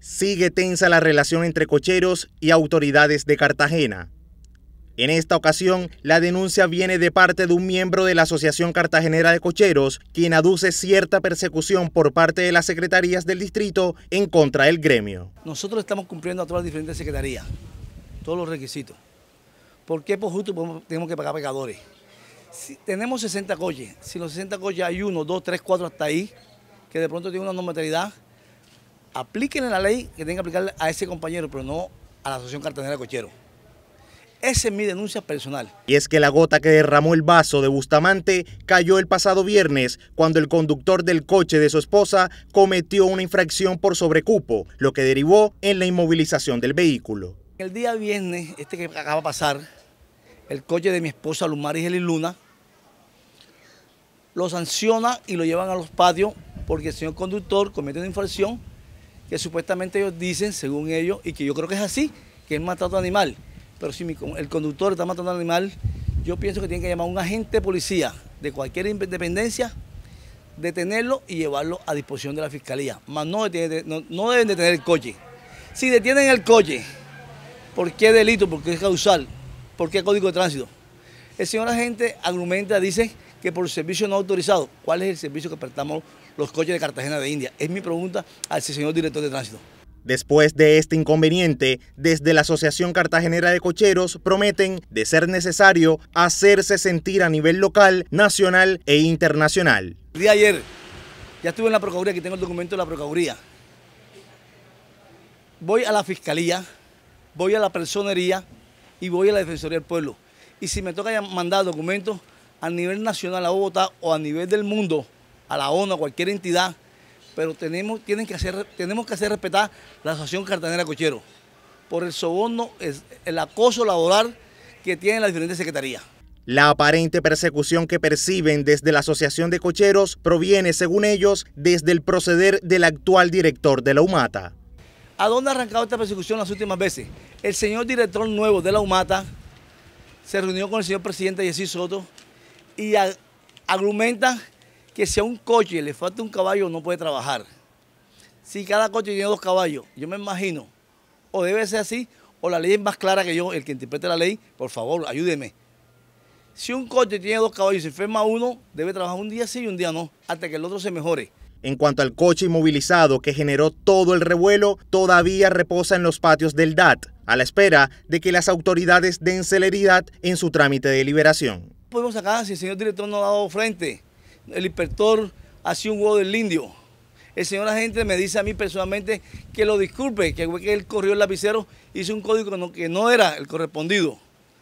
Sigue tensa la relación entre cocheros y autoridades de Cartagena. En esta ocasión, la denuncia viene de parte de un miembro de la Asociación Cartagenera de Cocheros, quien aduce cierta persecución por parte de las secretarías del distrito en contra del gremio. Nosotros estamos cumpliendo a todas las diferentes secretarías, todos los requisitos. ¿Por qué por justo tenemos que pagar pecadores? Si tenemos 60 coches, si los 60 coches hay uno, dos, tres, cuatro hasta ahí, que de pronto tiene una normalidad, apliquen la ley que tenga que aplicarle a ese compañero, pero no a la Asociación Cartanera de Cochero. Esa es mi denuncia personal. Y es que la gota que derramó el vaso de Bustamante cayó el pasado viernes cuando el conductor del coche de su esposa cometió una infracción por sobrecupo, lo que derivó en la inmovilización del vehículo. El día viernes, este que acaba de pasar, el coche de mi esposa Lumaris Gelin Luna lo sanciona y lo llevan a los patios porque el señor conductor comete una infracción que supuestamente ellos dicen, según ellos, y que yo creo que es así, que es matado animal. Pero si el conductor está matando a animal, yo pienso que tiene que llamar a un agente de policía de cualquier independencia, detenerlo y llevarlo a disposición de la fiscalía. Más no, deben detener el coche. Si detienen el coche, ¿por qué delito? ¿Por qué causal? ¿Por qué código de tránsito? El señor agente argumenta, dice que por servicio no autorizado, ¿cuál es el servicio que prestamos los coches de Cartagena de India? Es mi pregunta al señor director de tránsito. Después de este inconveniente, desde la Asociación Cartagenera de Cocheros prometen, de ser necesario, hacerse sentir a nivel local, nacional e internacional. El día de ayer, ya estuve en la Procuraduría, aquí tengo el documento de la Procuraduría. Voy a la Fiscalía, voy a la Personería y voy a la Defensoría del Pueblo. Y si me toca mandar documentos, a nivel nacional a Bogotá o a nivel del mundo, a la ONU, a cualquier entidad, pero tenemos, tienen que hacer, tenemos que hacer respetar la Asociación Cartanera Cochero por el soborno, el acoso laboral que tienen las diferentes secretarías. La aparente persecución que perciben desde la Asociación de Cocheros proviene, según ellos, desde el proceder del actual director de la UMATA. ¿A dónde ha arrancado esta persecución las últimas veces? El señor director nuevo de la UMATA se reunió con el señor presidente Jesús Soto y argumentan que si a un coche le falta un caballo no puede trabajar. Si cada coche tiene dos caballos, yo me imagino, o debe ser así, o la ley es más clara que yo, el que interprete la ley, por favor, ayúdeme. Si un coche tiene dos caballos y se enferma uno, debe trabajar un día sí y un día no, hasta que el otro se mejore. En cuanto al coche inmovilizado que generó todo el revuelo, todavía reposa en los patios del DAT, a la espera de que las autoridades den celeridad en su trámite de liberación podemos sacar si el señor director no ha dado frente? El inspector ha un huevo del indio. El señor agente me dice a mí personalmente que lo disculpe, que, que él corrió el lapicero, hizo un código que no, era el correspondido.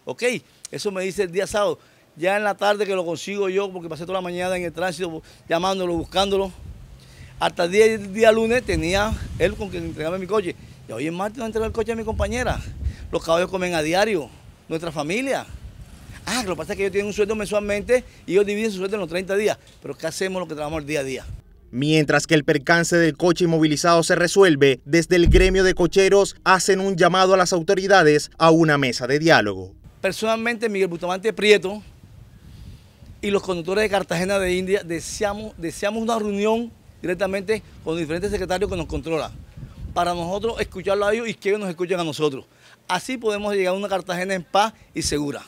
¿Ok? Eso me dice el día sábado. Ya en la tarde que lo consigo yo, porque pasé toda la mañana en el tránsito llamándolo, buscándolo. Hasta el día, lunes tenía él con que entregarme mi coche. Y hoy en martes no entregaba el coche a mi compañera. Los caballos comen a diario, nuestra familia. Ah, lo que pasa es que ellos tienen un sueldo mensualmente y ellos dividen su sueldo en los 30 días. Pero ¿qué hacemos lo que trabajamos el día a día? Mientras que el percance del coche inmovilizado se resuelve, desde el gremio de cocheros hacen un llamado a las autoridades a una mesa de diálogo. Personalmente, Miguel Bustamante Prieto y los conductores de Cartagena de India deseamos, una reunión directamente con los diferentes secretarios que nos controlan, para nosotros escucharlo a ellos y que ellos nos escuchen a nosotros. Así podemos llegar a una Cartagena en paz y segura.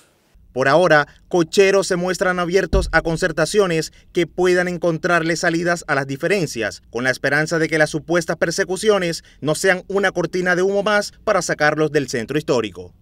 Por ahora, cocheros se muestran abiertos a concertaciones que puedan encontrarle salidas a las diferencias, con la esperanza de que las supuestas persecuciones no sean una cortina de humo más para sacarlos del centro histórico.